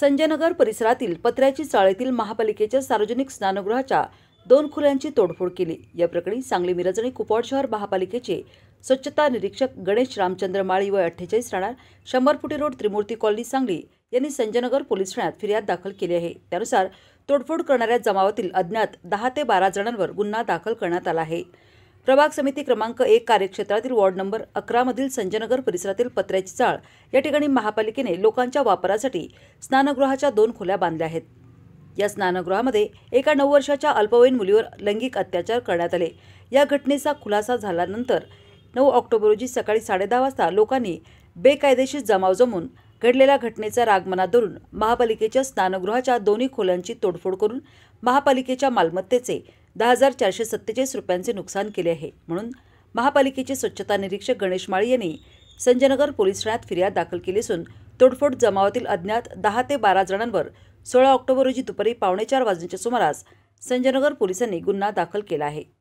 संजयनगर परिसरातील पत्र्याची चाळीतील महापालिकेच्या सार्वजनिक स्नानगृहाच्या दोन खुल्यांची तोडफोड केली या प्रकरणी सांगली मिरज आणि कुपवाड शहर महापालिकेचे स्वच्छता निरीक्षक गणेश रामचंद्र माळी व अठ्ठेचाळीस राहणार फुटी रोड त्रिमूर्ती कॉलनी सांगली यांनी संजयनगर पोलीस ठाण्यात फिर्याद दाखल केली आहे त्यानुसार तोडफोड करणाऱ्या जमावातील अज्ञात दहा ते बारा जणांवर गुन्हा दाखल करण्यात आला आहे प्रभाग समिती क्रमांक एक कार्यक्षेत्रातील वॉर्ड नंबर अकरामधील संजयनगर परिसरातील पत्र्याची चाळ या ठिकाणी महापालिकेने लोकांच्या वापरासाठी स्नानगृहाच्या दोन खोल्या बांधल्या आहेत या स्नानगृहामध्ये एका नऊ वर्षाच्या अल्पवयीन मुलीवर लैंगिक अत्याचार करण्यात आले या घटनेचा खुलासा झाल्यानंतर नऊ ऑक्टोबर रोजी सकाळी साडेदहा वाजता लोकांनी बेकायदेशीर जमाव जमून घडलेल्या घटनेचा राग मनात धरून महापालिकेच्या स्नानगृहाच्या दोन्ही खोल्यांची तोडफोड करून महापालिकेच्या मालमत्तेचे दहा हजार चारशे सत्तेचाळीस रुपयांचे नुकसान केले आहे म्हणून महापालिकेचे स्वच्छता निरीक्षक गणेश माळी यांनी संजयनगर पोलीस ठाण्यात फिर्याद दाखल केली असून तोडफोड जमावातील अज्ञात दहा ते बारा जणांवर सोळा ऑक्टोबर रोजी दुपारी पावणेचार वाजण्याच्या सुमारास संजयनगर पोलिसांनी गुन्हा दाखल केला आहे